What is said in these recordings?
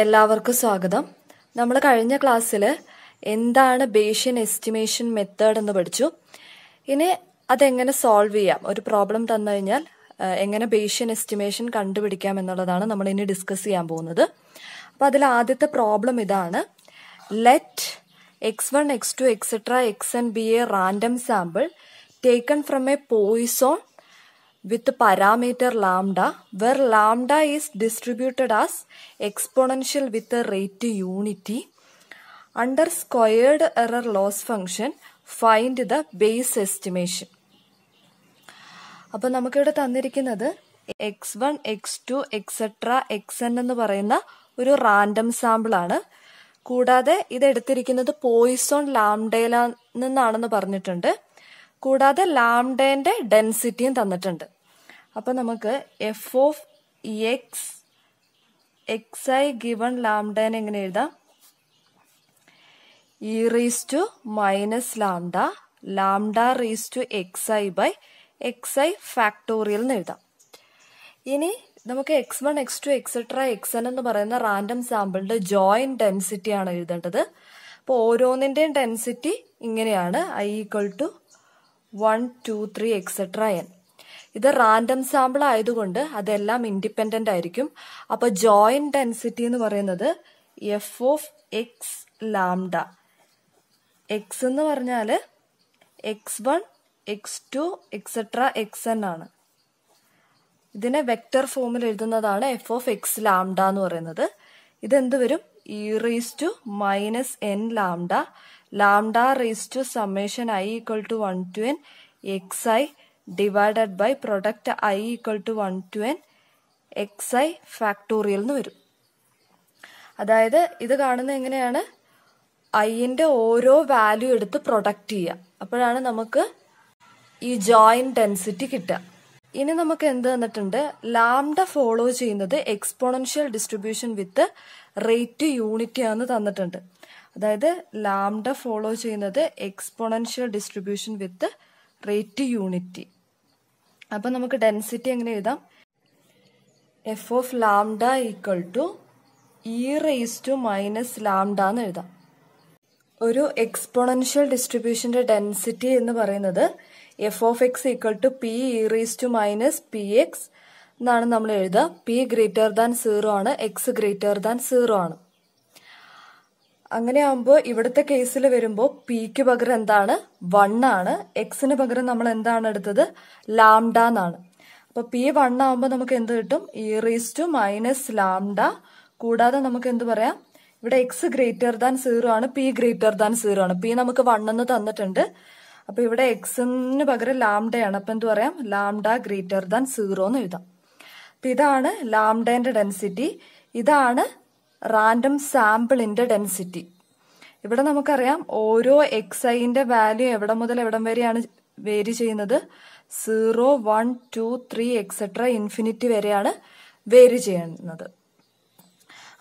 എല്ലാവർക്കും സ്വാഗതം നമ്മൾ കഴിഞ്ഞ ക്ലാസ്സിൽ എന്താണ് ബേഷ്യൻ എസ്റ്റിമേഷൻ മെത്തേഡ് എന്ന് പഠിച്ചു ഇനി അതെങ്ങനെ സോൾവ് ചെയ്യാം ഒരു പ്രോബ്ലം തന്നു കഴിഞ്ഞാൽ എങ്ങനെ ബേഷ്യൻ എസ്റ്റിമേഷൻ കണ്ടുപിടിക്കാം എന്നുള്ളതാണ് നമ്മൾ ഇനി ഡിസ്കസ് ചെയ്യാൻ പോകുന്നത് അപ്പോൾ അതിൽ ആദ്യത്തെ പ്രോബ്ലം ഇതാണ് let x one x two etcetera x n be a random sample taken from a Poisson with the parameter lambda where lambda is distributed as exponential with a rate to unity. Under squared error loss function find the base estimation. അപ്പോൾ നമുക്കിവിടെ തന്നിരിക്കുന്നത് x one x two etcetera x n എന്ന് പറയുന്ന ഒരു random സാമ്പിളാണ് കൂടാതെ ഇത് എടുത്തിരിക്കുന്നത് Poisson ലാംഡേല നിന്നാണെന്ന് പറഞ്ഞിട്ടുണ്ട് കൂടാതെ ലാംഡേന്റെ ഡെൻസിറ്റിയും തന്നിട്ടുണ്ട് അപ്പൊ നമുക്ക് f of x x i given ലാംഡേനെ എങ്ങനെ എഴുതാം e raise to minus lambda lambda raise to x i by x i factorial എന്ന് എഴുതാം ഇനി നമുക്ക് x one x two etcetera x n എന്ന് പറയുന്ന റാൻഡം സാമ്പിളിന്റെ ജോയിന്റ് ഡെൻസിറ്റി ആണ് എഴുതേണ്ടത് അപ്പോൾ ഓരോന്നിന്റെയും ഡെൻസിറ്റി ഇങ്ങനെയാണ് i equal to one two three etcetera n ഇത് റാൻഡം സാമ്പിൾ ആയതുകൊണ്ട് അതെല്ലാം ഇൻഡിപെൻഡന്റ് ആയിരിക്കും അപ്പൊ ജോയിന്റ് ഡെൻസിറ്റി എന്ന് പറയുന്നത് f of x lambda x എന്ന് പറഞ്ഞാൽ x one x two etcetera x n ആണ് ഇതിനെ വെക്റ്റർ ഫോമിൽ എഴുതുന്നതാണ് എഫ് ഓഫ് എക്സ് ലാംഡ എന്ന് പറയുന്നത് ഇതെന്ത് വരും e raise to minus n lambda lambda raised to summation i equal to 1 to n xi divided by product i equal to one to n x i factorial എന്ന് വരും അതായത് ഇത് കാണുന്നത് എങ്ങനെയാണ് ഐൻ്റെ ഓരോ വാല്യൂ എടുത്ത് പ്രൊഡക്റ്റ് ചെയ്യുക അപ്പോഴാണ് നമുക്ക് ഈ ജോയിന്റ് ഡെൻസിറ്റി കിട്ടുക ഇനി നമുക്ക് എന്ത് തന്നിട്ടുണ്ട് ലാംഡ ഫോളോ ചെയ്യുന്നത് exponential distribution with rate unit ആണ് തന്നിട്ടുണ്ട് അതായത് ലാംഡ ഫോളോ ചെയ്യുന്നത് exponential distribution with rate unity അപ്പം നമുക്ക് ഡെൻസിറ്റി എങ്ങനെ എഴുതാം f of lambda equal to e raise to minus lambda എന്ന് എഴുതാം ഒരു എക്സ്പോണൻഷ്യൽ ഡിസ്ട്രിബ്യൂഷന്റെ ഡെൻസിറ്റി എന്ന് പറയുന്നത് f of x equal to p e raise to minus p x എന്നാണ് നമ്മൾ എഴുതുക പി ഗ്രേറ്റർ ദാൻ സീറോ ആണ് എക്സ് ഗ്രേറ്റർ ദാൻ സീറോ ആണ് അങ്ങനെയാകുമ്പോൾ ഇവിടുത്തെ കേസിൽ വരുമ്പോൾ പിക്ക് പകരം എന്താണ് വൺ ആണ് എക്സിന് പകരം നമ്മൾ എന്താണ് എടുത്തത് ലാംഡ എന്നാണ് അപ്പോൾ പി വൺ ആകുമ്പോൾ നമുക്ക് എന്ത് കിട്ടും e raise to minus lambda കൂടാതെ നമുക്ക് എന്ത് പറയാം ഇവിടെ എക്സ് ഗ്രേറ്റർ ദാൻ സീറോ ആണ് പി ഗ്രേറ്റർ ദാൻ സീറോ ആണ് പി നമുക്ക് വൺ എന്ന് തന്നിട്ടുണ്ട് അപ്പൊ ഇവിടെ എക്സിന് പകരം ലാംഡയാണ് അപ്പൊ എന്ത് പറയാം ലാംഡ ഗ്രേറ്റർ ദാൻ സീറോ എന്ന് എഴുതാം അപ്പൊ ഇതാണ് ലാംഡേന്റെ ഡെൻസിറ്റി ഇതാണ് റാൻഡം സാമ്പിളിന്റെ ഡെൻസിറ്റി ഇവിടെ നമുക്കറിയാം ഓരോ എക്സ് ഐന്റെ വാല്യൂ എവിടെ മുതൽ എവിടം വരെയാണ് വേരി ചെയ്യുന്നത് zero one two three etcetera infinity വരെയാണ് വേരി ചെയ്യുന്നത്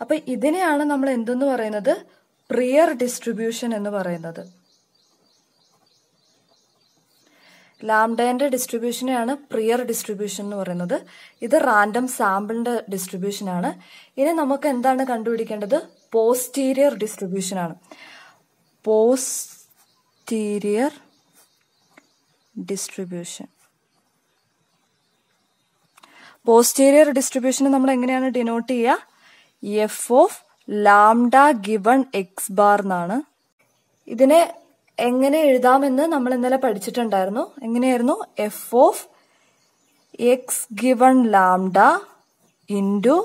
അപ്പൊ ഇതിനെയാണ് നമ്മൾ എന്തെന്ന് പറയുന്നത് പ്രിയർ ഡിസ്ട്രിബ്യൂഷൻ എന്ന് പറയുന്നത് ലാംഡേന്റെ ഡിസ്ട്രിബ്യൂഷനെയാണ് പ്രിയർ ഡിസ്ട്രിബ്യൂഷൻ എന്ന് പറയുന്നത് ഇത് റാൻഡം സാമ്പിളിന്റെ ഡിസ്ട്രിബ്യൂഷൻ ആണ് ഇനി നമുക്ക് എന്താണ് കണ്ടുപിടിക്കേണ്ടത് പോസ്റ്റീരിയർ ഡിസ്ട്രിബ്യൂഷൻ ആണ് പോസ്റ്റീരിയർ ഡിസ്ട്രിബ്യൂഷൻ പോസ്റ്റീരിയർ ഡിസ്ട്രിബ്യൂഷൻ നമ്മൾ എങ്ങനെയാണ് ഡിനോട്ട് ചെയ്യുക f of lambda given x bar എന്നാണ് ഇതിനെ എങ്ങനെ എഴുതാമെന്ന് നമ്മൾ ഇന്നലെ പഠിച്ചിട്ടുണ്ടായിരുന്നു എങ്ങനെയായിരുന്നു F of x given lambda into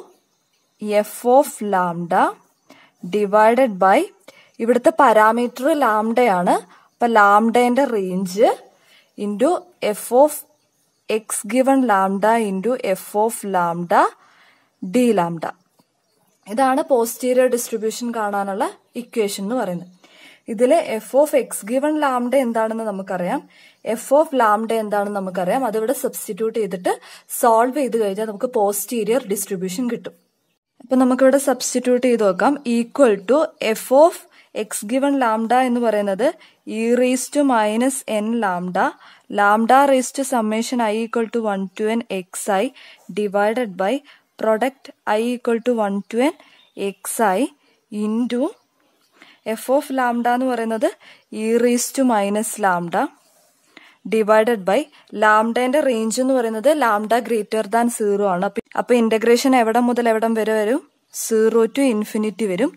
F of lambda divided by ഇവിടുത്തെ പാരാമീറ്റർ ലാംഡയാണ് അപ്പം ലാംഡേൻ്റെ range into F of x given lambda into F of lambda D lambda ഇതാണ് പോസ്റ്റീരിയർ ഡിസ്ട്രിബ്യൂഷൻ കാണാനുള്ള ഇക്വേഷൻ എന്ന് പറയുന്നത് ഇതിൽ F of x given lambda എന്താണെന്ന് നമുക്കറിയാം F of lambda എന്താണെന്ന് നമുക്കറിയാം അതിവിടെ സബ്സ്റ്റിറ്റ്യൂട്ട് ചെയ്തിട്ട് സോൾവ് ചെയ്ത് കഴിഞ്ഞാൽ നമുക്ക് പോസ്റ്റീരിയർ ഡിസ്ട്രിബ്യൂഷൻ കിട്ടും അപ്പൊ നമുക്കിവിടെ സബ്സ്റ്റിറ്റ്യൂട്ട് ചെയ്ത് നോക്കാം equal to f of x given lambda എന്ന് പറയുന്നത് e raise to minus n lambda lambda raise to summation i equal to one to n x i divided by product i equal to one to n x i into f of lambda എന്ന് പറയുന്നത് e raise to minus lambda divided by ലാംഡേന്റെ range എന്ന് പറയുന്നത് lambda greater than zero ആണ് അപ്പൊ integration എവിടെ മുതൽ എവിടെ വരെ വരും സീറോ ടു ഇൻഫിനിറ്റി വരും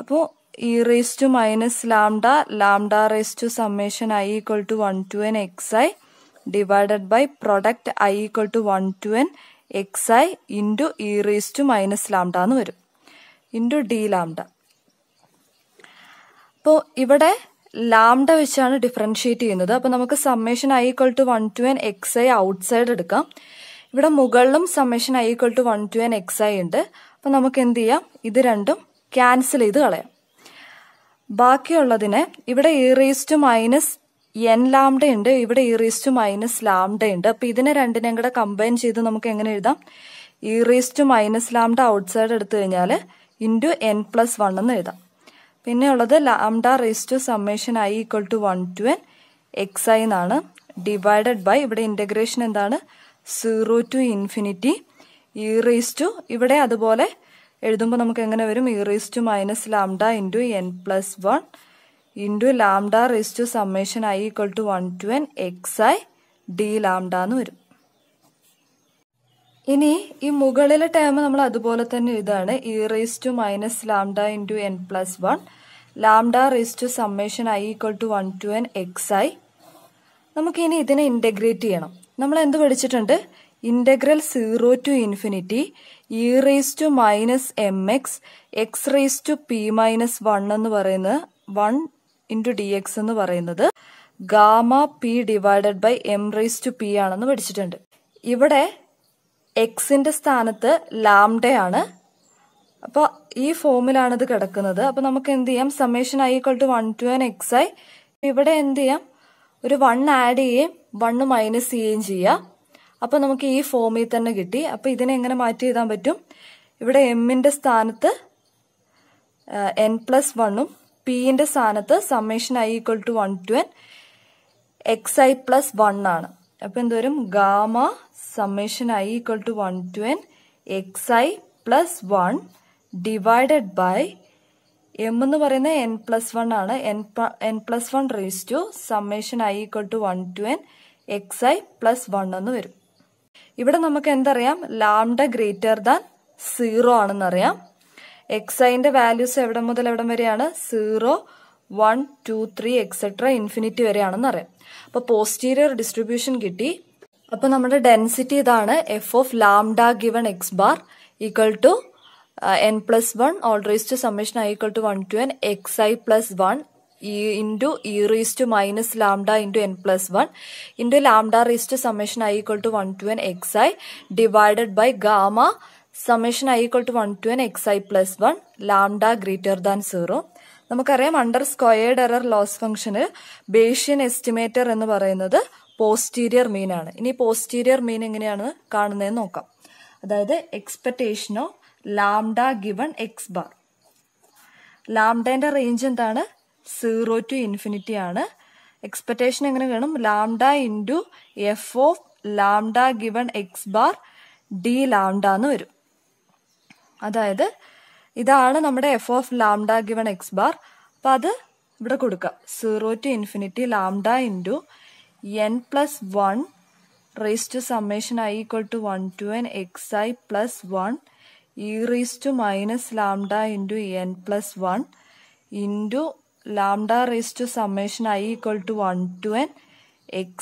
അപ്പോൾ e raise to minus lambda lambda raise to summation i equal to one to n x i divided by product i equal to one to n x i into e raise to minus lambda എന്ന് വരും into D lambda അപ്പോൾ ഇവിടെ lambda വെച്ചാണ് differentiate ചെയ്യുന്നത് അപ്പോൾ നമുക്ക് summation i equal to one to n x i outside എടുക്കാം ഇവിടെ മുകളിലും summation i equal to one to n x i ഉണ്ട് അപ്പോൾ നമുക്ക് എന്ത് ചെയ്യാം ഇത് രണ്ടും ക്യാൻസൽ ചെയ്ത് കളയാം ബാക്കിയുള്ളതിനെ ഇവിടെ raise to minus n lambda ഉണ്ട് ഇവിടെ റേസ് ടു മൈനസ് ലാംഡ ഉണ്ട് അപ്പൊ ഇതിനെ രണ്ടിനെയും കൂടെ കമ്പൈൻ ചെയ്ത് നമുക്ക് എങ്ങനെ എഴുതാം raise to minus lambda outside എടുത്തു കഴിഞ്ഞാൽ ഇൻറ്റു എൻ പ്ലസ് വൺ എന്ന് എഴുതാം പിന്നെ ഉള്ളത് lambda to summation i equal to one to n x i എന്നാണ് ഡിവൈഡഡ് ബൈ ഇവിടെ ഇൻ്റഗ്രേഷൻ എന്താണ് zero to infinity e raise to ഇവിടെ അതുപോലെ എഴുതുമ്പോൾ നമുക്ക് എങ്ങനെ വരും e raise to minus lambda into n plus one into lambda raise to summation i equal to one to n x i d lambda എന്ന് വരും ഇനി ഈ മുകളിലെ ടേം നമ്മൾ അതുപോലെ തന്നെ ഇതാണ് e raise to minus lambda into n plus one lambda raise to summation i equal to one to n x i നമുക്ക് ഇനി ഇതിനെ ഇൻ്റഗ്രേറ്റ് ചെയ്യണം നമ്മൾ എന്ത് പഠിച്ചിട്ടുണ്ട് integral zero to infinity e raise to minus m x x raise to p minus one എന്ന് പറയുന്നത് one into d x എന്ന് പറയുന്നത് gamma p divided by m raise to p ആണെന്ന് പഠിച്ചിട്ടുണ്ട് ഇവിടെ എക്സിൻ്റെ സ്ഥാനത്ത് ലാംഡയാണ് അപ്പോൾ ഈ ഫോമിലാണ് ഇത് കിടക്കുന്നത് അപ്പോൾ നമുക്ക് എന്ത് ചെയ്യാം summation i equal to one to n x i ഇവിടെ എന്ത് ചെയ്യാം ഒരു വൺ ആഡ് ചെയ്യുകയും വണ്ണ് മൈനസ് ചെയ്യുകയും ചെയ്യാം അപ്പോൾ നമുക്ക് ഈ ഫോമിൽ തന്നെ കിട്ടി അപ്പോൾ ഇതിനെ എങ്ങനെ മാറ്റി എഴുതാൻ പറ്റും ഇവിടെ എമ്മിൻ്റെ സ്ഥാനത്ത് എൻ പ്ലസ് വണ്ണും പിന്റെ സ്ഥാനത്ത് summation i equal to one to n x i plus one ആണ് അപ്പം എന്തോരും gamma summation i equal to one to n x i plus one divided by m എന്ന് പറയുന്നത് എൻ പ്ലസ് വൺ ആണ് n n plus one raise to summation i equal to one to n x i plus one എന്ന് വരും ഇവിടെ നമുക്ക് എന്തറിയാം lambda greater than zero ആണെന്നറിയാം x ഐന്റെ വാല്യൂസ് എവിടെ മുതൽ എവിടം വരെയാണ് zero one two three etcetera infinity വരെയാണെന്ന് അറിയാം അപ്പോൾ പോസ്റ്റീരിയർ ഡിസ്ട്രിബ്യൂഷൻ കിട്ടി അപ്പോൾ നമ്മുടെ ഡെൻസിറ്റി ഇതാണ് f of lambda given x bar equal to n plus one all raise to summation i equal to one to n x i plus one into e raise to minus lambda into n plus one into lambda raise to summation i equal to one to n x i divided by gamma summation i equal to one to n x i plus one lambda greater than zero നമുക്കറിയാം under squared error loss ഫംഗ്ഷന് Bayesian estimator എന്ന് പറയുന്നത് posterior main ആണ് ഇനി posterior main എങ്ങനെയാണ് കാണുന്നതെന്ന് നോക്കാം അതായത് expectation of lambda given x bar ലാംഡേന്റെ റേഞ്ച് എന്താണ് സീറോ ടു ഇൻഫിനിറ്റി ആണ് എക്സ്പെക്ടേഷൻ എങ്ങനെ കാണും lambda into F of lambda given x bar d lambda എന്ന് വരും അതായത് ഇതാണ് നമ്മുടെ F of lambda given x bar അപ്പം അത് ഇവിടെ കൊടുക്കാം zero to infinity lambda into n plus 1 raised to summation i equal to 1 to n xi plus 1 e raised to minus lambda into n plus 1 into lambda raised to summation i equal to 1 to n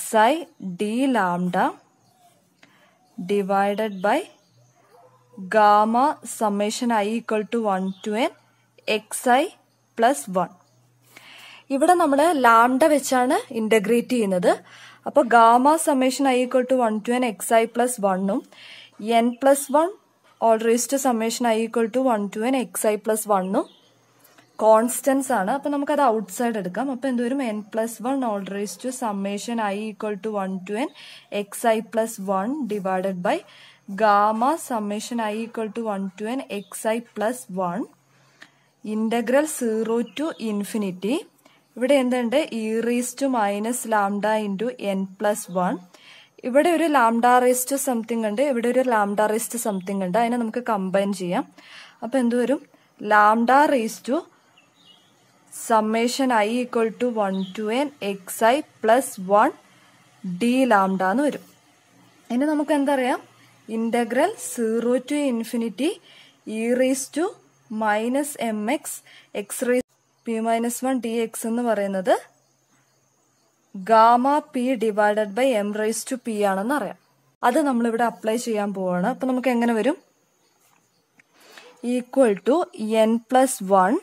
xi d lambda divided by gamma summation i equal to 1 to n xi plus 1. ഇവിടെ നമ്മൾ lambda വെച്ചാണ് integrate ചെയ്യുന്നത് അപ്പോൾ gamma summation i equal to one to n x i plus വണ്ണും n plus one all raised summation i equal to one to n x i plus വണ്ണും constants ആണ് അപ്പം നമുക്കത് ഔട്ട് സൈഡ് എടുക്കാം അപ്പം എന്തോരും n plus one all raise to summation i equal to one to n x i plus one divided by gamma summation i equal to one to n x i plus one integral zero to infinity ഇവിടെ എന്തുണ്ട് e raise to minus lambda into n plus one ഇവിടെ ഒരു lambda റേസ്റ്റ് something ഉണ്ട് ഇവിടെ ഒരു lambda റേസ്റ്റ് something ഉണ്ട് അതിനെ നമുക്ക് കമ്പൈൻ ചെയ്യാം അപ്പോൾ എന്ത് വരും lambda raise to summation i equal to one to n x i plus one d lambda എന്ന് വരും ഇനി നമുക്ക് എന്തറിയാം integral zero to infinity e raise to minus m x x raise p minus one d x എന്ന് പറയുന്നത് gamma p divided by m raise to p ആണെന്ന് അറിയാം അത് നമ്മളിവിടെ അപ്ലൈ ചെയ്യാൻ പോവാണ് അപ്പൊ നമുക്ക് എങ്ങനെ വരും equal to n plus one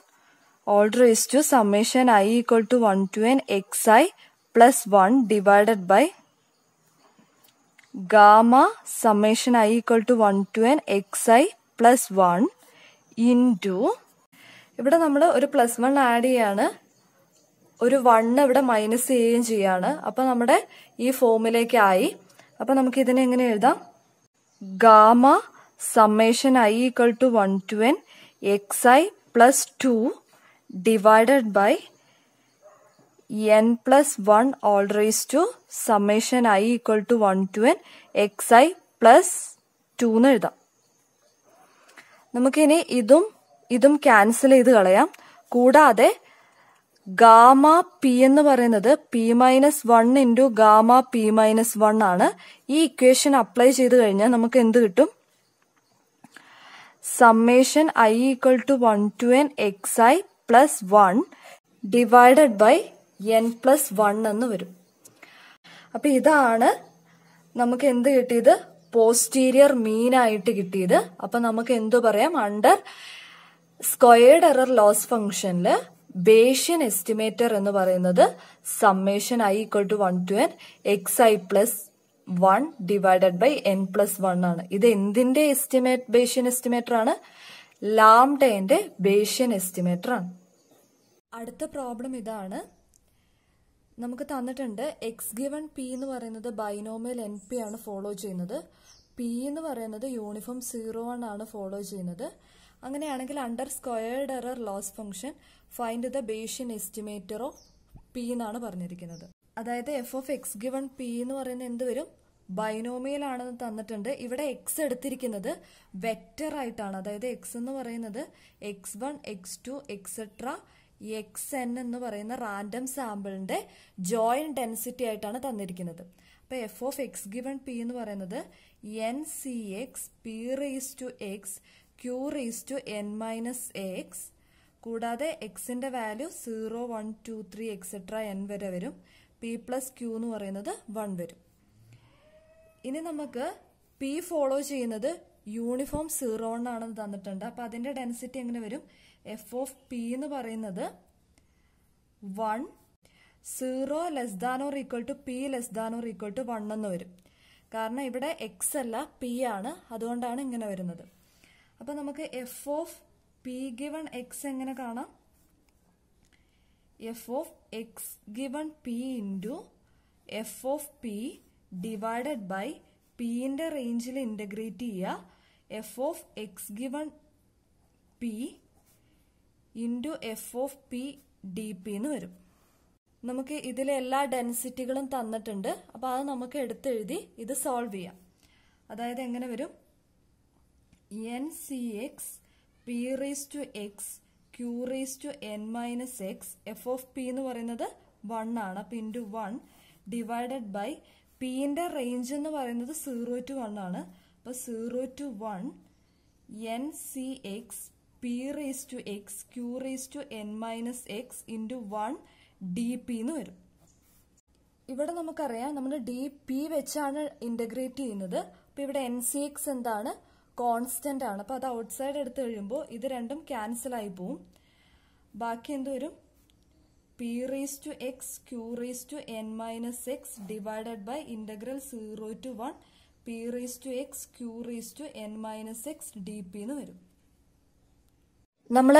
all raise to summation i equal to one to n x i plus one divided by gamma summation i equal to one to n x i plus one into ഇവിടെ നമ്മൾ ഒരു plus one add ചെയ്യാണ് ഒരു one ഇവിടെ minus ചെയ്യുകയും ചെയ്യാണ് അപ്പൊ നമ്മുടെ ഈ ഫോമിലേക്കായി അപ്പൊ നമുക്ക് ഇതിനെ എങ്ങനെ എഴുതാം gamma summation i equal to one to n x i plus two divided by N plus one all raise to summation i equal to one to n x i plus two എന്ന് എഴുതാം നമുക്കിനി ഇതും ഇതും ക്യാൻസൽ ചെയ്ത് കളയാം കൂടാതെ gamma P എന്ന് പറയുന്നത് P minus one into gamma P minus one ആണ് ഈ ഇക്വേഷൻ അപ്ലൈ ചെയ്ത് കഴിഞ്ഞാൽ നമുക്ക് എന്ത് കിട്ടും summation i equal to one to n x i plus one divided by N plus one എന്ന് വരും അപ്പൊ ഇതാണ് നമുക്ക് എന്ത് കിട്ടിയത് പോസ്റ്റീരിയർ മീൻ ആയിട്ട് കിട്ടിയത് അപ്പൊ നമുക്ക് എന്തു പറയാം അണ്ടർ സ്ക്വയേർഡ് എറർ ലോസ് ഫംഗ്ഷനിൽ ബേഷ്യൻ എസ്റ്റിമേറ്റർ എന്ന് പറയുന്നത് summation i equal to one to n x i plus one divided by N plus one ആണ് ഇത് എന്തിന്റെ എസ്റ്റിമേറ്റ് ബേഷ്യൻ എസ്റ്റിമേറ്റർ ആണ് ലാംഡയുടെ ബേഷ്യൻ എസ്റ്റിമേറ്റർ ആണ് അടുത്ത പ്രോബ്ലം ഇതാണ് നമുക്ക് തന്നിട്ടുണ്ട് എക്സ് ഗിവൺ പി എന്ന് പറയുന്നത് ബൈനോമിയൽ എൻ പി ആണ് ഫോളോ ചെയ്യുന്നത് പി എന്ന് പറയുന്നത് യൂണിഫോം സീറോ വൺ ആണ് ഫോളോ ചെയ്യുന്നത് അങ്ങനെയാണെങ്കിൽ under squared error loss function find the Bayesian estimator of p എന്നാണ് പറഞ്ഞിരിക്കുന്നത് അതായത് f of x given p എന്ന് പറയുന്നത് എന്ത് വരും ബൈനോമിയൽ ആണെന്ന് തന്നിട്ടുണ്ട് ഇവിടെ എക്സ് എടുത്തിരിക്കുന്നത് വെക്റ്റർ ആയിട്ടാണ് അതായത് എക്സ് എന്ന് പറയുന്നത് x one x two etcetera x n എന്ന് പറയുന്ന റാൻഡം സാമ്പിളിന്റെ ജോയിന്റ് ഡെൻസിറ്റി ആയിട്ടാണ് തന്നിരിക്കുന്നത് അപ്പൊ f of x given p എന്ന് പറയുന്നത് n C x p raise to X Q raise to N minus x കൂടാതെ എക്സിന്റെ value zero one two three etcetera n വരെ വരും പി പ്ലസ് ക്യൂ എന്ന് പറയുന്നത് വൺ വരും ഇനി നമുക്ക് പി ഫോളോ ചെയ്യുന്നത് യൂണിഫോം സീറോ വൺ ആണെന്ന് തന്നിട്ടുണ്ട് അപ്പൊ അതിന്റെ ഡെൻസിറ്റി എങ്ങനെ വരും എഫ് ഓഫ് പി എന്ന് പറയുന്നത് one zero less than or equal to P less than or equal to one എന്ന് വരും കാരണം ഇവിടെ എക്സ് അല്ല പി ആണ് അതുകൊണ്ടാണ് ഇങ്ങനെ വരുന്നത് അപ്പോൾ നമുക്ക് f of P given x എങ്ങനെ കാണാം f of x given p into F of p divided by പിന്റെ റേഞ്ചിൽ ഇന്റഗ്രേറ്റ് ചെയ്യുക f of x given p into F of p d P എന്ന് വരും നമുക്ക് ഇതിലെ എല്ലാ ഡെൻസിറ്റികളും തന്നിട്ടുണ്ട് അപ്പോൾ അത് നമുക്ക് എടുത്തെഴുതി ഇത് സോൾവ് ചെയ്യാം അതായത് എങ്ങനെ വരും n C x p raise to x q raise to N minus x f of p എന്ന് പറയുന്നത് വൺ ആണ് അപ്പം ഇൻറ്റു വൺ ഡിവൈഡഡ് ബൈ പിന്റെ റേഞ്ച് എന്ന് പറയുന്നത് സീറോ ടു വൺ ആണ് അപ്പോൾ zero to one n C x p raise to x q raise to N minus x into one D P എന്ന് വരും ഇവിടെ നമുക്കറിയാം നമ്മൾ ഡി പി വെച്ചാണ് ഇന്റഗ്രേറ്റ് ചെയ്യുന്നത് അപ്പോൾ ഇവിടെ എൻ സി എക്സ് എന്താണ് കോൺസ്റ്റന്റ് ആണ് അപ്പോൾ അത് ഔട്ട്സൈഡ് എടുത്ത് കഴിയുമ്പോൾ ഇത് രണ്ടും ക്യാൻസൽ ആയി പോവും ബാക്കി എന്ത് വരും p raise to X Q raise to N minus X divided by integral zero to one p raise to X Q raise to N minus X D P എന്ന് വരും നമ്മൾ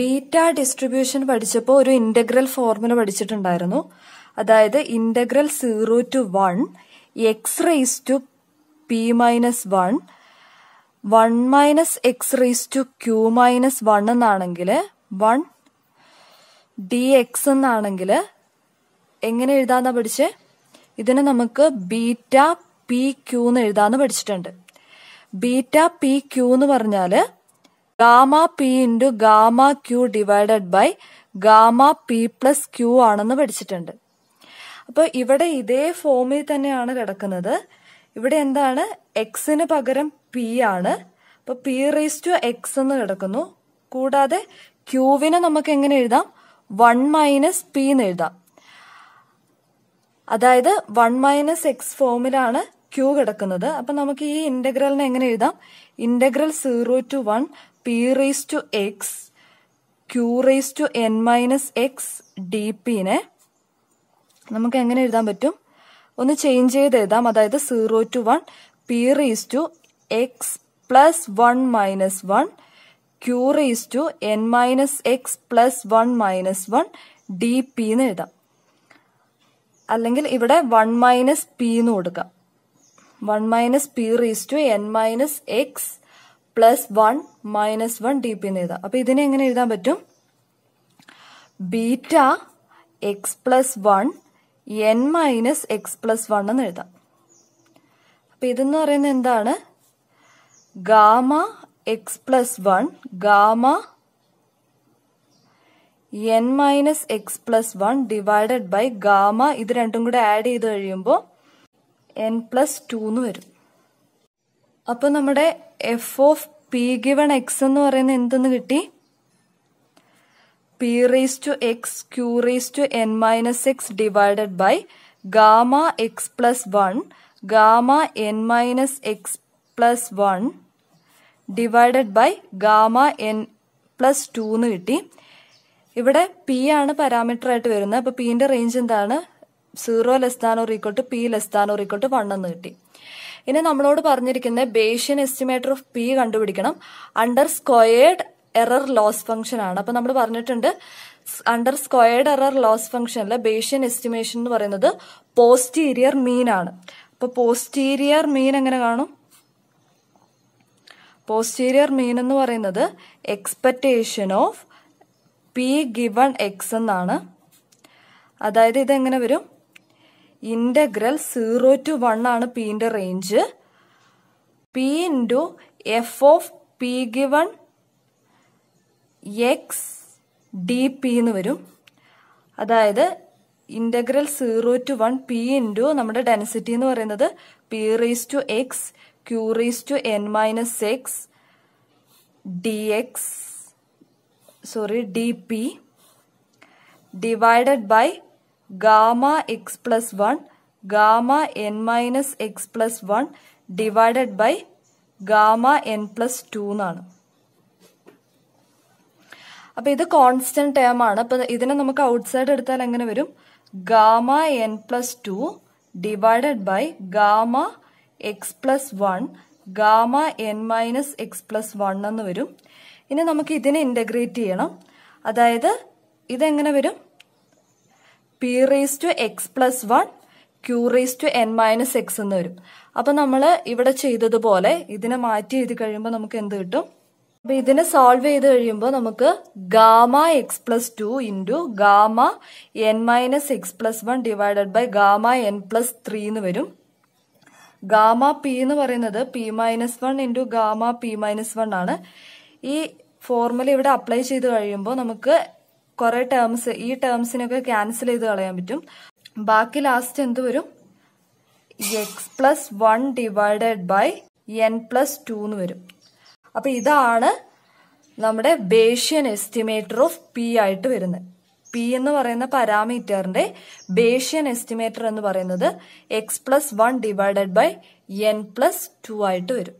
ബീറ്റ ഡിസ്ട്രിബ്യൂഷൻ പഠിച്ചപ്പോൾ ഒരു ഇന്റഗ്രൽ ഫോർമുല പഠിച്ചിട്ടുണ്ടായിരുന്നു അതായത് integral zero to one x raise to p minus one one minus x raise to q minus one എന്നാണെങ്കിൽ one d x എന്നാണെങ്കിൽ എങ്ങനെ എഴുതാന്നാ പഠിച്ചേ ഇതിനെ നമുക്ക് ബീറ്റ പി ക്യൂ എന്ന് എഴുതാന്ന് പഠിച്ചിട്ടുണ്ട് ബീറ്റ പി ക്യൂ എന്ന് പറഞ്ഞാൽ gamma P into gamma Q divided by gamma P plus Q ആണെന്ന് പഠിച്ചിട്ടുണ്ട് അപ്പോൾ ഇവിടെ ഇതേ ഫോമിൽ തന്നെയാണ് കിടക്കുന്നത് ഇവിടെ എന്താണ് എക്സിന് പകരം പി ആണ് അപ്പൊ പി റേസ് ടു എക്സ് എന്ന് കിടക്കുന്നു കൂടാതെ ക്യൂവിനെ നമുക്ക് എങ്ങനെ എഴുതാം വൺ മൈനസ് പി എന്ന് എഴുതാം അതായത് വൺ മൈനസ് എക്സ് ഫോമിലാണ് ക്യൂ കിടക്കുന്നത് അപ്പൊ നമുക്ക് ഈ ഇന്റഗ്രലിനെ എങ്ങനെ എഴുതാം integral zero to one P raise to X Q raise to N minus X D പിനെ നമുക്ക് എങ്ങനെ എഴുതാൻ പറ്റും ഒന്ന് ചേഞ്ച് ചെയ്ത് എഴുതാം അതായത് zero to one P raise to X plus one minus one Q raise to N minus X plus one minus one D P എന്ന് എഴുതാം അല്ലെങ്കിൽ ഇവിടെ വൺ മൈനസ് പി എന്ന് കൊടുക്കാം one minus P raise to N minus X plus one minus one D P എന്ന് എഴുതാം അപ്പൊ ഇതിനെ എങ്ങനെ എഴുതാൻ പറ്റും beta X plus one N minus X plus one എന്ന് എഴുതാം അപ്പൊ ഇതെന്ന് പറയുന്നത് എന്താണ് gamma X plus one gamma N minus X plus one divided by gamma ഇത് രണ്ടും കൂടെ ആഡ് ചെയ്ത് കഴിയുമ്പോൾ എൻ പ്ലസ് ടു എന്ന് വരും അപ്പൊ നമ്മുടെ F of P given X എന്ന് പറയുന്നത് എന്തെന്ന് കിട്ടി P raise to X Q raise to N minus X divided by gamma X plus one gamma N minus X plus one divided by gamma N plus two എന്ന് കിട്ടി ഇവിടെ P ആണ് parameter ആയിട്ട് വരുന്നത് അപ്പോൾ പിന്റെ റേഞ്ച് എന്താണ് zero less than or equal to P less than or equal to one എന്ന് കിട്ടി ഇനി നമ്മളോട് പറഞ്ഞിരിക്കുന്നത് ബേഷ്യൻ എസ്റ്റിമേറ്റർ ഓഫ് പി കണ്ടുപിടിക്കണം under squared error loss function ആണ് അപ്പൊ നമ്മൾ പറഞ്ഞിട്ടുണ്ട് അണ്ടർ സ്ക്വയേർഡ് എറർ ലോസ് ഫംഗ്ഷനിൽ ബേഷ്യൻ എസ്റ്റിമേഷൻ എന്ന് പറയുന്നത് പോസ്റ്റീരിയർ മീൻ ആണ് അപ്പൊ പോസ്റ്റീരിയർ മീൻ എങ്ങനെ കാണും പോസ്റ്റീരിയർ മീൻ എന്ന് പറയുന്നത് expectation of P given X എന്നാണ് അതായത് ഇതെങ്ങനെ വരും ഇന്റഗ്രൽ സീറോ ടു വൺ ആണ് പിന്റെ range P into F of P given X D P എന്ന് വരും അതായത് integral zero to one P into നമ്മുടെ ഡെൻസിറ്റി എന്ന് പറയുന്നത് P raise to X Q raise to N minus X D X sorry D P divided by gamma X plus one gamma N minus X plus one divided by gamma N plus two എന്നാണ് അപ്പൊ ഇത് constant term ആണ് അപ്പൊ ഇതിനെ നമുക്ക് outside എടുത്താൽ എങ്ങനെ വരും gamma N plus two divided by gamma X plus one gamma N minus X plus one എന്ന് വരും ഇനി നമുക്ക് ഇതിനെ ഇൻ്റഗ്രേറ്റ് ചെയ്യണം അതായത് ഇതെങ്ങനെ വരും P raise to X plus one Q raise to N minus X എന്ന് വരും അപ്പം നമ്മൾ ഇവിടെ ചെയ്തതുപോലെ ഇതിനെ മാറ്റി ചെയ്ത് കഴിയുമ്പോൾ നമുക്ക് എന്ത് കിട്ടും അപ്പം ഇതിനെ സോൾവ് ചെയ്ത് കഴിയുമ്പോൾ നമുക്ക് gamma X plus two into gamma N minus X plus one divided by gamma N plus three എന്ന് വരും ഗാമ പി എന്ന് പറയുന്നത് P minus one into gamma P minus one ആണ് ഈ ഫോർമുല ഇവിടെ അപ്ലൈ ചെയ്ത് കഴിയുമ്പോൾ നമുക്ക് കുറെ ടേംസ് ഈ ടേംസിനൊക്കെ ക്യാൻസൽ ചെയ്ത് കളയാൻ പറ്റും ബാക്കി ലാസ്റ്റ് എന്ത് വരും X plus one divided by N plus two എന്ന് വരും അപ്പൊ ഇതാണ് നമ്മുടെ ബേഷ്യൻ എസ്റ്റിമേറ്റർ ഓഫ് പി ആയിട്ട് വരുന്നത് പി എന്ന് പറയുന്ന പാരാമീറ്ററിന്റെ ബേഷ്യൻ എസ്റ്റിമേറ്റർ എന്ന് പറയുന്നത് X plus one divided by N plus two ആയിട്ട് വരും